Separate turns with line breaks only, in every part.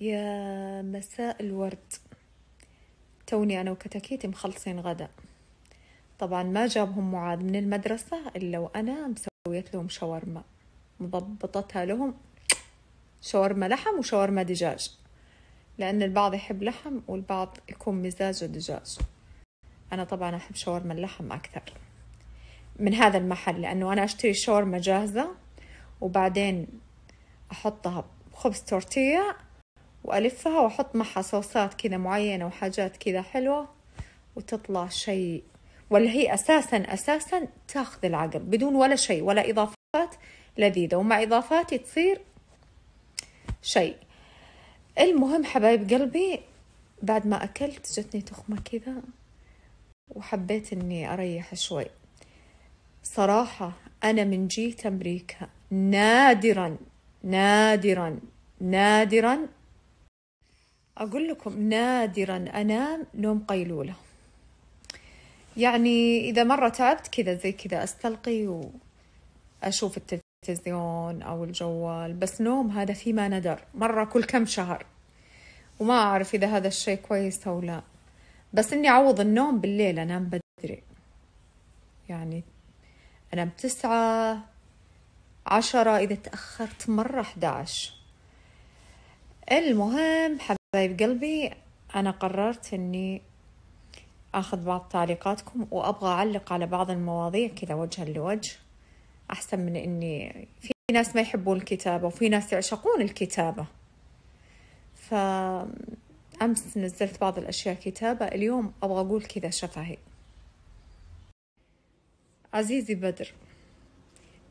يا مساء الورد توني أنا وكتاكيتي مخلصين غدا طبعا ما جابهم معاذ من المدرسة إلا وأنا مسويت لهم شاورما مضبطتها لهم شاورما لحم وشاورما دجاج لأن البعض يحب لحم والبعض يكون مزاجه دجاج أنا طبعا أحب شاورما اللحم أكثر من هذا المحل لأنه أنا أشتري شاورما جاهزة وبعدين أحطها بخبز تورتية وألفها وأحط معها صوصات كذا معينة وحاجات كذا حلوة وتطلع شيء ولا هي أساسا أساسا تاخذ العقل بدون ولا شيء ولا إضافات لذيذة ومع إضافات تصير شيء المهم حبايب قلبي بعد ما أكلت جتني تخمة كذا وحبيت إني أريح شوي صراحة أنا من جيت أمريكا نادرا نادرا نادرا أقول لكم نادرا أنام نوم قيلولة يعني إذا مرة تعبت كذا زي كذا أستلقي وأشوف التلفزيون أو الجوال بس نوم هذا فيما ندر مرة كل كم شهر وما أعرف إذا هذا الشيء كويس أو لا بس إني أعوض النوم بالليل أنام بدري يعني أنام تسعة عشرة إذا تأخرت مرة 11 المهم طيب قلبي أنا قررت إني آخذ بعض تعليقاتكم وأبغى أعلق على بعض المواضيع كذا وجها لوجه أحسن من إني في ناس ما يحبون الكتابة وفي ناس يعشقون الكتابة فأمس نزلت بعض الأشياء كتابة اليوم أبغى أقول كذا شفهي عزيزي بدر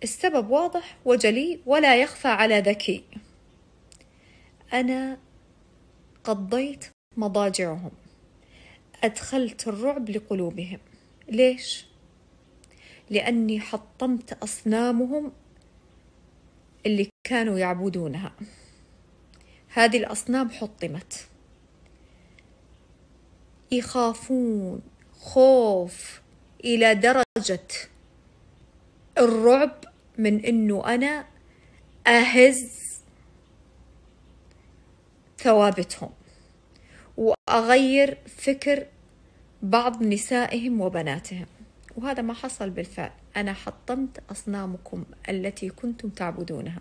السبب واضح وجلي ولا يخفى على ذكي أنا قضيت مضاجعهم أدخلت الرعب لقلوبهم ليش؟ لأني حطمت أصنامهم اللي كانوا يعبدونها هذه الأصنام حطمت يخافون خوف إلى درجة الرعب من أنه أنا أهز ثوابتهم وأغير فكر بعض نسائهم وبناتهم وهذا ما حصل بالفعل أنا حطمت أصنامكم التي كنتم تعبدونها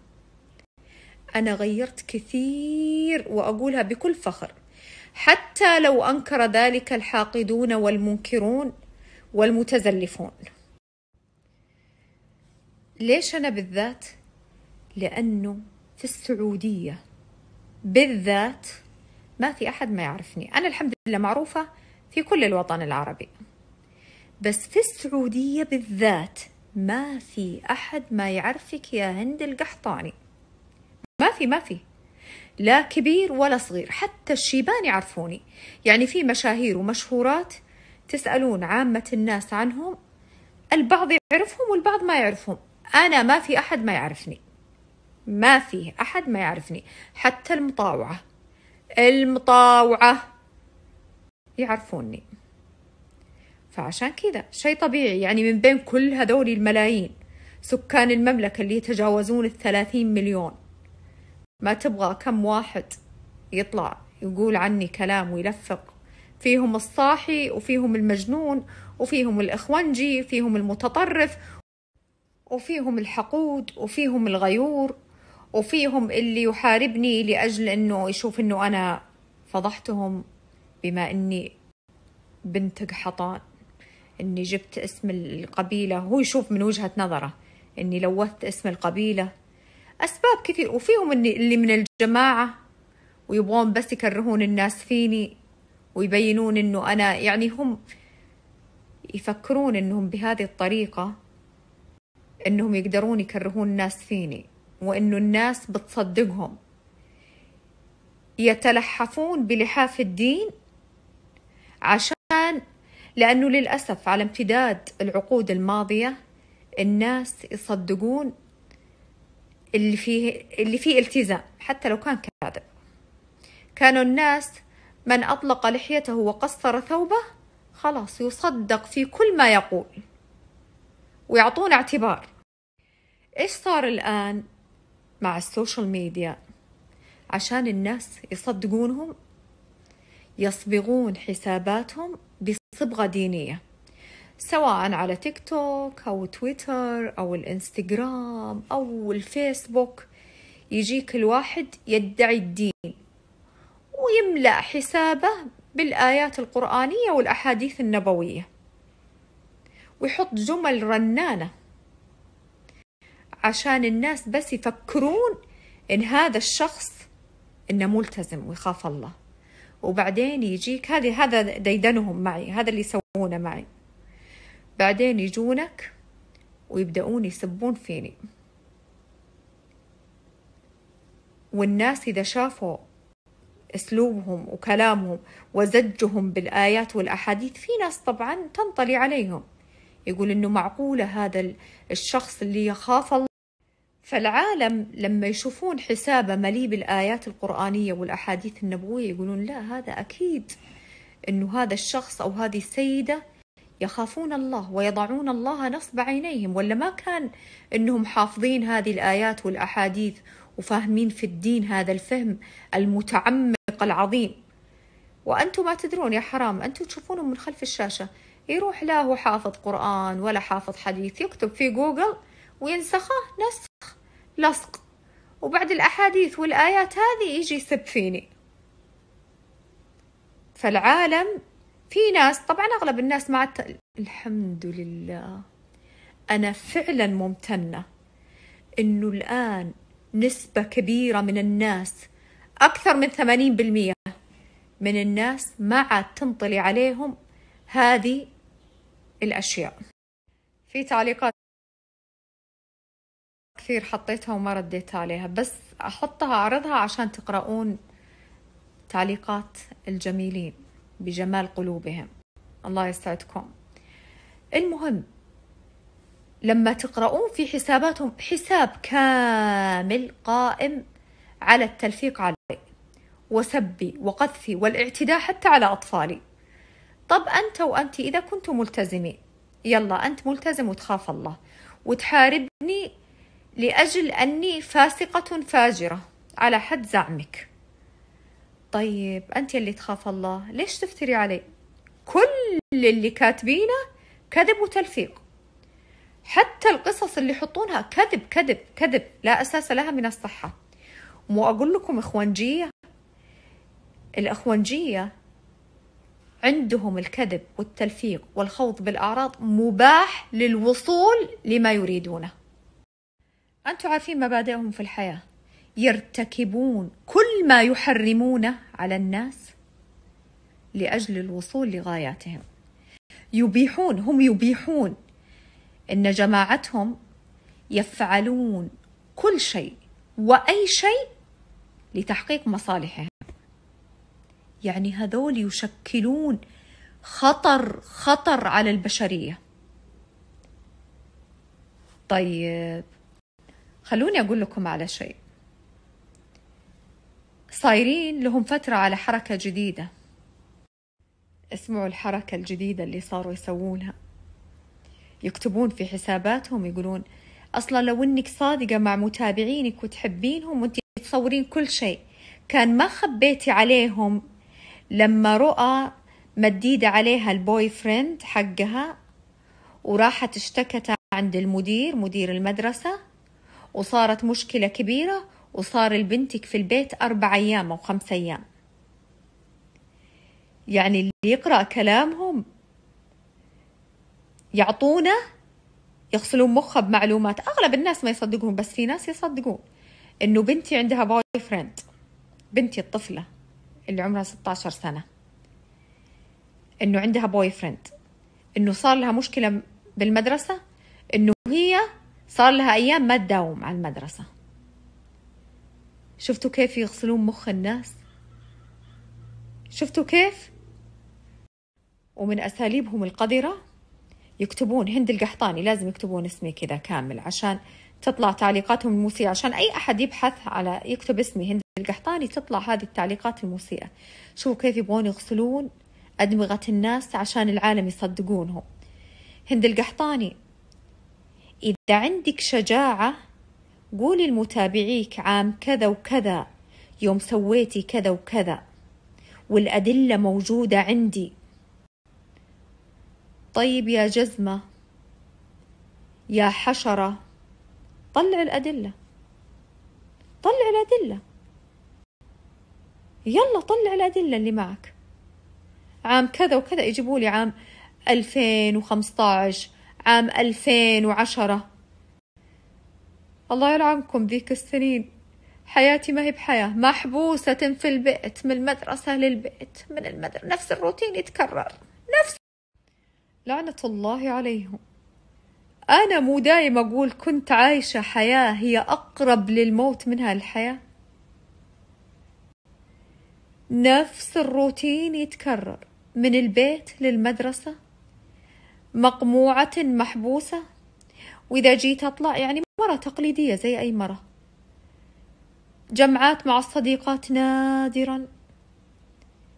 أنا غيرت كثير وأقولها بكل فخر حتى لو أنكر ذلك الحاقدون والمنكرون والمتزلفون ليش أنا بالذات؟ لأنه في السعودية بالذات ما في أحد ما يعرفني أنا الحمد لله معروفة في كل الوطن العربي بس في السعودية بالذات ما في أحد ما يعرفك يا هند القحطاني ما في ما في لا كبير ولا صغير حتى الشيبان يعرفوني يعني في مشاهير ومشهورات تسألون عامة الناس عنهم البعض يعرفهم والبعض ما يعرفهم أنا ما في أحد ما يعرفني ما في أحد ما يعرفني حتى المطاوعة المطاوعة يعرفوني فعشان كذا شيء طبيعي يعني من بين كل هذول الملايين سكان المملكة اللي يتجاوزون الثلاثين مليون ما تبغى كم واحد يطلع يقول عني كلام ويلفق فيهم الصاحي وفيهم المجنون وفيهم الإخوانجي فيهم المتطرف وفيهم الحقود وفيهم الغيور وفيهم اللي يحاربني لأجل أنه يشوف أنه أنا فضحتهم بما أني بنت قحطان أني جبت اسم القبيلة هو يشوف من وجهة نظره أني لوثت اسم القبيلة أسباب كثير وفيهم اللي من الجماعة ويبغون بس يكرهون الناس فيني ويبينون أنه أنا يعني هم يفكرون أنهم بهذه الطريقة أنهم يقدرون يكرهون الناس فيني وإنه الناس بتصدقهم يتلحفون بلحاف الدين عشان لأنه للأسف على امتداد العقود الماضية الناس يصدقون اللي فيه اللي فيه التزام حتى لو كان كاذب كانوا الناس من أطلق لحيته وقصر ثوبه خلاص يصدق في كل ما يقول ويعطون اعتبار إيش صار الآن مع السوشيال ميديا عشان الناس يصدقونهم يصبغون حساباتهم بصبغة دينية سواء على تيك توك أو تويتر أو الإنستغرام أو الفيسبوك يجيك الواحد يدعي الدين ويملأ حسابه بالآيات القرآنية والأحاديث النبوية ويحط جمل رنانة عشان الناس بس يفكرون إن هذا الشخص إنه ملتزم ويخاف الله وبعدين يجيك هذه هذا ديدنهم معي هذا اللي يسوونه معي بعدين يجونك ويبدأون يسبون فيني والناس إذا شافوا أسلوبهم وكلامهم وزجهم بالآيات والأحاديث في ناس طبعا تنطلي عليهم يقول إنه معقولة هذا الشخص اللي يخاف الله فالعالم لما يشوفون حسابه مليء بالآيات القرآنية والأحاديث النبوية يقولون لا هذا أكيد أنه هذا الشخص أو هذه السيدة يخافون الله ويضعون الله نصب عينيهم ولا ما كان أنهم حافظين هذه الآيات والأحاديث وفاهمين في الدين هذا الفهم المتعمق العظيم وأنتم ما تدرون يا حرام أنتم تشوفونهم من خلف الشاشة يروح لا هو حافظ قرآن ولا حافظ حديث يكتب في جوجل وينسخه نص لصق وبعد الأحاديث والآيات هذه يجي يسب فيني فالعالم في ناس طبعا أغلب الناس ما عاد الحمد لله أنا فعلا ممتنة إنه الآن نسبة كبيرة من الناس أكثر من ثمانين بالمية من الناس ما عاد تنطلي عليهم هذه الأشياء في تعليقات كثير حطيتها وما رديت عليها بس أحطها أعرضها عشان تقرؤون تعليقات الجميلين بجمال قلوبهم الله يسعدكم المهم لما تقرؤون في حساباتهم حساب كامل قائم على التلفيق علي وسبي وقذفي والاعتداء حتى على أطفالي طب أنت وأنت إذا كنتم ملتزمين يلا أنت ملتزم وتخاف الله وتحاربني لأجل أني فاسقة فاجرة على حد زعمك طيب أنت اللي تخاف الله ليش تفتري علي كل اللي كاتبينه كذب وتلفيق حتى القصص اللي يحطونها كذب كذب كذب لا أساس لها من الصحة مو أقول لكم إخوانجية الإخوانجية عندهم الكذب والتلفيق والخوض بالأعراض مباح للوصول لما يريدونه أنتم عارفين مبادئهم في الحياة يرتكبون كل ما يحرمونه على الناس لأجل الوصول لغاياتهم يبيحون هم يبيحون إن جماعتهم يفعلون كل شيء وأي شيء لتحقيق مصالحهم يعني هذول يشكلون خطر خطر على البشرية طيب خلوني أقول لكم على شيء صايرين لهم فترة على حركة جديدة اسمعوا الحركة الجديدة اللي صاروا يسوونها يكتبون في حساباتهم يقولون أصلا لو أنك صادقة مع متابعينك وتحبينهم وأنت تصورين كل شيء كان ما خبيتي عليهم لما رؤى مديدة عليها البوي فريند حقها وراحت اشتكت عند المدير مدير المدرسة وصارت مشكلة كبيرة وصار لبنتك في البيت أربع أيام أو خمس أيام يعني اللي يقرأ كلامهم يعطونه يغسلون مخه بمعلومات أغلب الناس ما يصدقون بس في ناس يصدقون إنه بنتي عندها بوي فريند بنتي الطفلة اللي عمرها 16 سنة إنه عندها بوي فريند إنه صار لها مشكلة بالمدرسة إنه هي صار لها أيام ما تداوم على المدرسة شفتوا كيف يغسلون مخ الناس شفتوا كيف ومن أساليبهم القذرة يكتبون هند القحطاني لازم يكتبون اسمي كذا كامل عشان تطلع تعليقاتهم المسيئة عشان أي أحد يبحث على يكتب اسمي هند القحطاني تطلع هذه التعليقات المسيئة شوفوا كيف يبغون يغسلون أدمغة الناس عشان العالم يصدقونهم هند القحطاني إذا عندك شجاعة قولي لمتابعيك عام كذا وكذا يوم سويتي كذا وكذا والأدلة موجودة عندي طيب يا جزمة يا حشرة طلع الأدلة طلع الأدلة يلا طلع الأدلة اللي معك عام كذا وكذا يجيبوا لي عام 2015 عام 2010 الله يلعنكم ذيك السنين حياتي ما هي بحياة محبوسة في البيت من المدرسة للبيت من المدرسة نفس الروتين يتكرر نفس لعنة الله عليهم أنا مو دايم أقول كنت عايشة حياة هي أقرب للموت من الحياة نفس الروتين يتكرر من البيت للمدرسة مقموعة محبوسة وإذا جيت أطلع يعني مرة تقليدية زي أي مرة جمعات مع الصديقات نادرا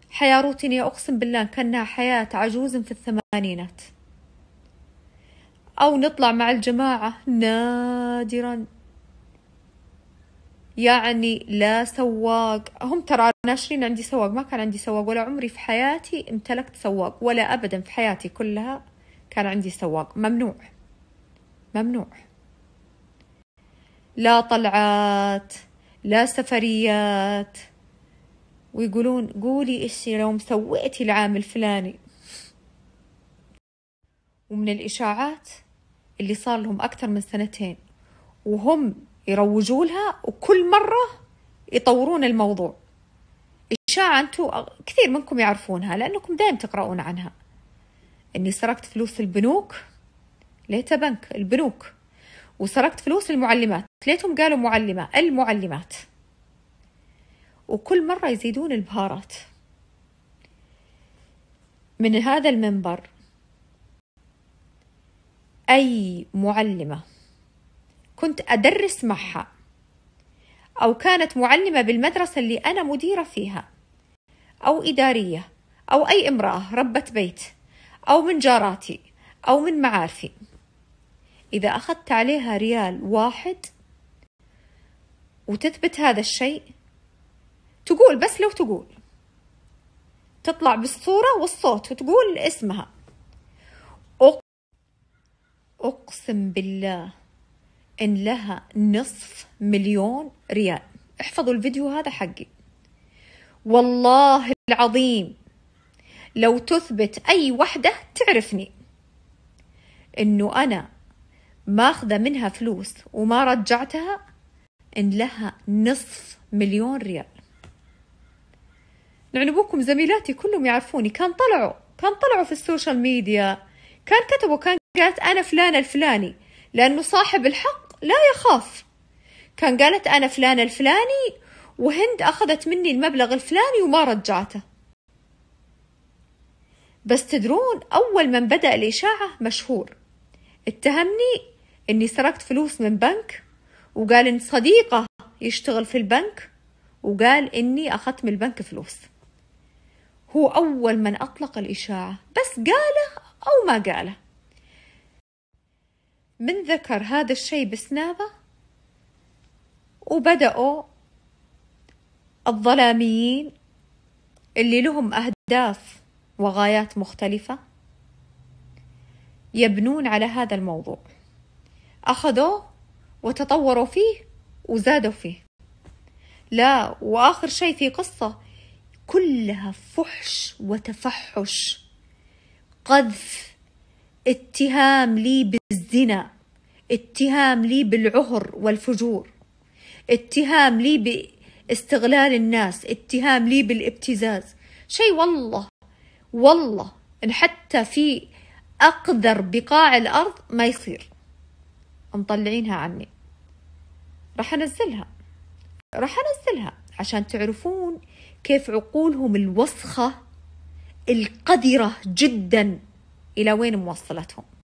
حياة روتينية أقسم بالله كأنها حياة عجوز في الثمانينات أو نطلع مع الجماعة نادرا يعني لا سواق هم ترى ناشرين عندي سواق ما كان عندي سواق ولا عمري في حياتي امتلكت سواق ولا أبدا في حياتي كلها كان عندي سواق ممنوع ممنوع لا طلعات لا سفريات ويقولون قولي إيش لو مسويتي العام الفلاني ومن الإشاعات اللي صار لهم أكثر من سنتين وهم يروجوا لها وكل مرة يطورون الموضوع إشاعة أنتم كثير منكم يعرفونها لأنكم دائم تقرؤون عنها اني سرقت فلوس البنوك ليته بنك البنوك وسرقت فلوس المعلمات ليتهم قالوا معلمة المعلمات وكل مرة يزيدون البهارات من هذا المنبر أي معلمة كنت أدرس معها أو كانت معلمة بالمدرسة اللي أنا مديرة فيها أو إدارية أو أي امرأة ربة بيت أو من جاراتي أو من معارفي إذا أخذت عليها ريال واحد وتثبت هذا الشيء تقول بس لو تقول تطلع بالصورة والصوت وتقول اسمها أقسم بالله إن لها نصف مليون ريال احفظوا الفيديو هذا حقي والله العظيم لو تثبت أي وحدة تعرفني إنه أنا ماخذة منها فلوس وما رجعتها إن لها نصف مليون ريال يعني أبوكم زميلاتي كلهم يعرفوني كان طلعوا كان طلعوا في السوشيال ميديا كان كتبوا كان قالت أنا فلان الفلاني لأنه صاحب الحق لا يخاف كان قالت أنا فلان الفلاني وهند أخذت مني المبلغ الفلاني وما رجعته بس تدرون أول من بدأ الإشاعة مشهور اتهمني إني سرقت فلوس من بنك وقال إن صديقة يشتغل في البنك وقال إني أخذت من البنك فلوس هو أول من أطلق الإشاعة بس قاله أو ما قاله من ذكر هذا الشيء بسنابة وبدأوا الظلاميين اللي لهم أهداف وغايات مختلفة يبنون على هذا الموضوع أخذوه وتطوروا فيه وزادوا فيه لا وآخر شيء في قصة كلها فحش وتفحش قذف اتهام لي بالزنا اتهام لي بالعهر والفجور اتهام لي باستغلال الناس اتهام لي بالابتزاز شيء والله والله إن حتى في أقدر بقاع الأرض ما يصير مطلعينها عني راح أنزلها راح أنزلها عشان تعرفون كيف عقولهم الوسخة القذرة جدا إلى وين موصلتهم